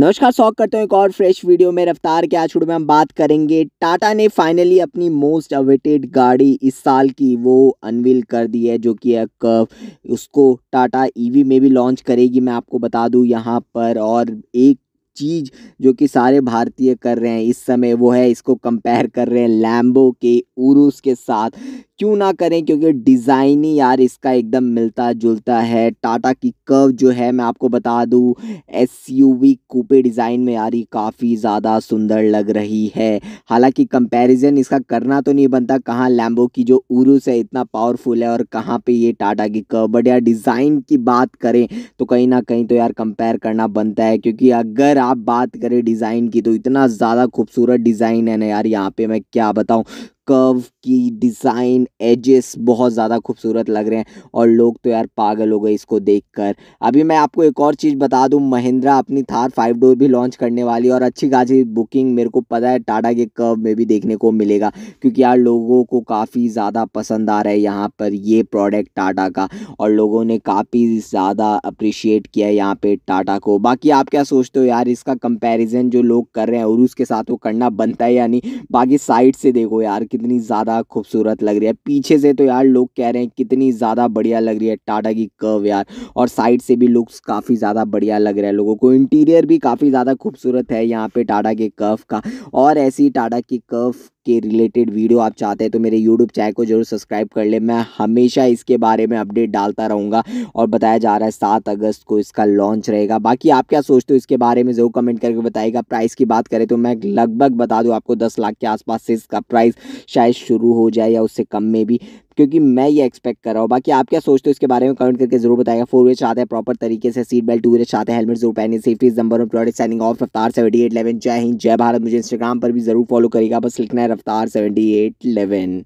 नमस्कार स्वागत करते हैं एक और फ्रेश वीडियो में रफ्तार के आज में हम बात करेंगे टाटा ने फाइनली अपनी मोस्ट अवेटेड गाड़ी इस साल की वो अनवील कर दी है जो कि एक उसको टाटा ईवी e में भी लॉन्च करेगी मैं आपको बता दूं यहां पर और एक चीज़ जो कि सारे भारतीय कर रहे हैं इस समय वो है इसको कंपेयर कर रहे हैं लैम्बो के उरूस के साथ क्यों ना करें क्योंकि डिज़ाइन ही यार इसका एकदम मिलता जुलता है टाटा की कर्व जो है मैं आपको बता दूँ S U V coupe design में यार ये काफ़ी ज़्यादा सुंदर लग रही है हालांकि कंपैरिजन इसका करना तो नहीं बनता कहाँ लैम्बो की जो उरूस है इतना पावरफुल है और कहाँ पे ये टाटा की कर्व बट यार डिज़ाइन की बात करें तो कहीं ना कहीं तो यार कंपेयर करना बनता है क्योंकि अगर आप बात करें डिज़ाइन की तो इतना ज़्यादा खूबसूरत डिज़ाइन है ना यार यहाँ पर मैं क्या बताऊँ कर्व की डिज़ाइन एजेस बहुत ज़्यादा खूबसूरत लग रहे हैं और लोग तो यार पागल हो गए इसको देखकर अभी मैं आपको एक और चीज़ बता दूं महिंद्रा अपनी थार फाइव डोर भी लॉन्च करने वाली है और अच्छी खासी बुकिंग मेरे को पता है टाटा के कर्व में भी देखने को मिलेगा क्योंकि यार लोगों को काफ़ी ज़्यादा पसंद आ रहा है यहाँ पर ये प्रोडक्ट टाटा का और लोगों ने काफ़ी ज़्यादा अप्रिशिएट किया है यहाँ पर टाटा को बाकी आप क्या सोचते हो यार इसका कंपेरिजन जो लोग कर रहे हैं और उसके साथ वो करना बनता है या नहीं बाकी साइड से देखो यार कि कितनी ज़्यादा खूबसूरत लग रही है पीछे से तो यार लोग कह रहे हैं कितनी ज़्यादा बढ़िया लग रही है टाटा की कर्व यार और साइड से भी लुक्स काफ़ी ज़्यादा बढ़िया लग रहा है लोगों को इंटीरियर भी काफ़ी ज़्यादा खूबसूरत है यहाँ पे टाटा के कर्व का और ऐसी टाटा की कर्व के रिलेटेड वीडियो आप चाहते हैं तो मेरे यूट्यूब चैनल को जरूर सब्सक्राइब कर ले मैं हमेशा इसके बारे में अपडेट डालता रहूँगा और बताया जा रहा है सात अगस्त को इसका लॉन्च रहेगा बाकी आप क्या सोचते हो इसके बारे में जरूर कमेंट करके बताएगा प्राइस की बात करें तो मैं लगभग बता दूँ आपको दस लाख के आसपास से इसका प्राइस शायद शुरू हो जाए या उससे कम में भी क्योंकि मैं ये एक्सपेक्ट कर रहा हूँ बाकी आप क्या सोचते हो इसके बारे में कमेंट करके जरूर बताएगा फोर व्हील चाहते हैं प्रॉपर तरीके से सीट बेल्ट टू व्हीलर चाहते हैं हेलमेट जरूर पहने safety number of product signing off रफ्तार सेवेंटी एट इलेवन जय हिंद जय भारत मुझे इंस्टाग्राम पर भी जरूर फॉलो करेगा बस लिखना है रफ्तार सेवेंटी एट इलेवन